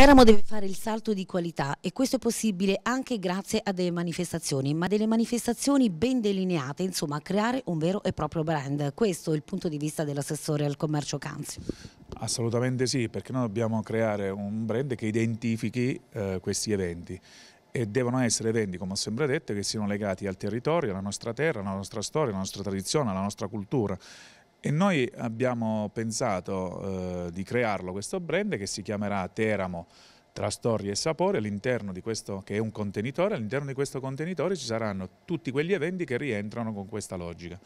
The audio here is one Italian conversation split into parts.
Teramo deve fare il salto di qualità e questo è possibile anche grazie a delle manifestazioni, ma delle manifestazioni ben delineate, insomma creare un vero e proprio brand. Questo è il punto di vista dell'assessore al commercio Canzio. Assolutamente sì, perché noi dobbiamo creare un brand che identifichi eh, questi eventi e devono essere eventi, come ho sempre detto, che siano legati al territorio, alla nostra terra, alla nostra storia, alla nostra tradizione, alla nostra cultura e noi abbiamo pensato eh, di crearlo questo brand che si chiamerà Teramo tra storie e sapori all'interno di questo, che è un contenitore, all'interno di questo contenitore ci saranno tutti quegli eventi che rientrano con questa logica.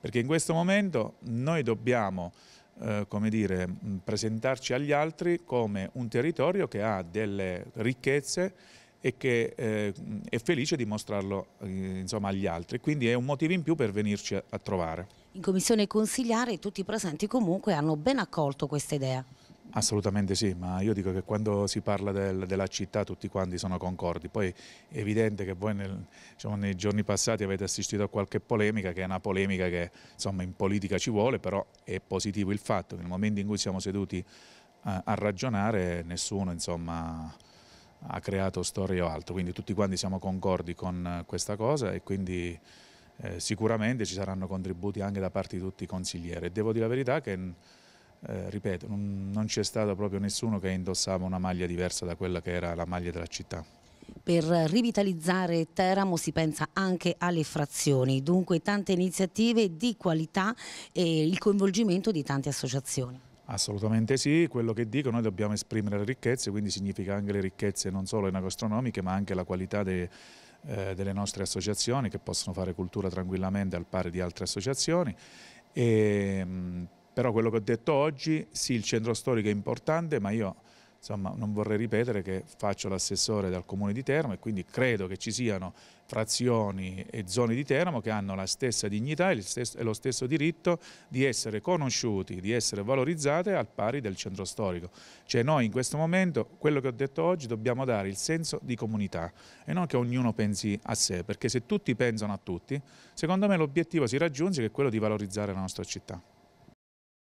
Perché in questo momento noi dobbiamo eh, come dire, mm, presentarci agli altri come un territorio che ha delle ricchezze e che eh, è felice di mostrarlo eh, insomma, agli altri. Quindi è un motivo in più per venirci a, a trovare in commissione consigliare tutti i presenti comunque hanno ben accolto questa idea. Assolutamente sì, ma io dico che quando si parla del, della città tutti quanti sono concordi, poi è evidente che voi nel, diciamo, nei giorni passati avete assistito a qualche polemica, che è una polemica che insomma, in politica ci vuole, però è positivo il fatto che nel momento in cui siamo seduti a, a ragionare nessuno insomma, ha creato storie o altro, quindi tutti quanti siamo concordi con questa cosa e quindi eh, sicuramente ci saranno contributi anche da parte di tutti i consiglieri. devo dire la verità che, eh, ripeto, non, non c'è stato proprio nessuno che indossava una maglia diversa da quella che era la maglia della città. Per rivitalizzare Teramo si pensa anche alle frazioni, dunque tante iniziative di qualità e il coinvolgimento di tante associazioni. Assolutamente sì, quello che dico noi dobbiamo esprimere le ricchezze, quindi significa anche le ricchezze non solo enogastronomiche ma anche la qualità dei eh, delle nostre associazioni che possono fare cultura tranquillamente al pari di altre associazioni. E, ehm, però quello che ho detto oggi, sì il centro storico è importante ma io insomma non vorrei ripetere che faccio l'assessore dal comune di Teramo e quindi credo che ci siano frazioni e zone di Teramo che hanno la stessa dignità e, stesso, e lo stesso diritto di essere conosciuti, di essere valorizzate al pari del centro storico. Cioè noi in questo momento, quello che ho detto oggi, dobbiamo dare il senso di comunità e non che ognuno pensi a sé, perché se tutti pensano a tutti, secondo me l'obiettivo si raggiunge che è quello di valorizzare la nostra città.